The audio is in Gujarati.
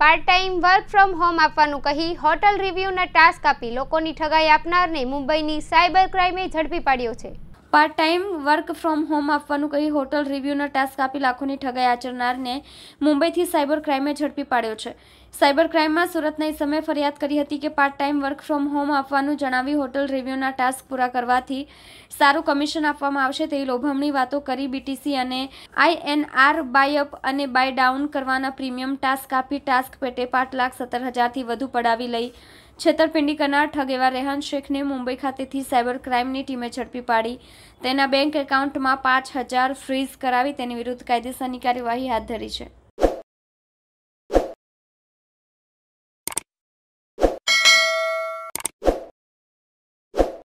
part time work from home આપવાનું કહી હોટલ રિવ્યૂના ટાસ્ક આપી લોકોની ઠગાઈ આપનારને મુંબઈની સાયબર ક્રાઇમે ઝડપી પાડ્યો છે part time work from home આપવાનું કહી હોટલ રિવ્યૂનો ટાસ્ક આપી લાખોની ઠગાઈ આચરનારને મુંબઈથી સાયબર ક્રાઇમે ઝડપી પાડ્યો છે સાયબર ક્રાઇમમાં સુરતના સમયે ફરિયાદ કરી હતી કે part time work from home આપવાનું જણાવી હોટલ રિવ્યૂના ટાસ્ક પૂરા કરવાથી સારું કમિશન આપવામાં આવશે તેવી લોભમણી વાતો કરી બીટીસી અને આઈએનઆર બાય અપ અને બાય ડાઉન કરવાના પ્રીમિયમ ટાસ્ક આપી ટાસ્ક પેટે પાંચ લાખ સત્તર હજારથી વધુ પડાવી લઈ છેતરપિંડી કરનાર ઠગ એવા રેહાન શેખને મુંબઈ ખાતેથી સાયબર ક્રાઇમની ટીમે ઝડપી પાડી તેના બેંક એકાઉન્ટમાં પાંચ હજાર ફ્રીઝ કરાવી તેની વિરુદ્ધ કાયદેસરની કાર્યવાહી હાથ ધરી છે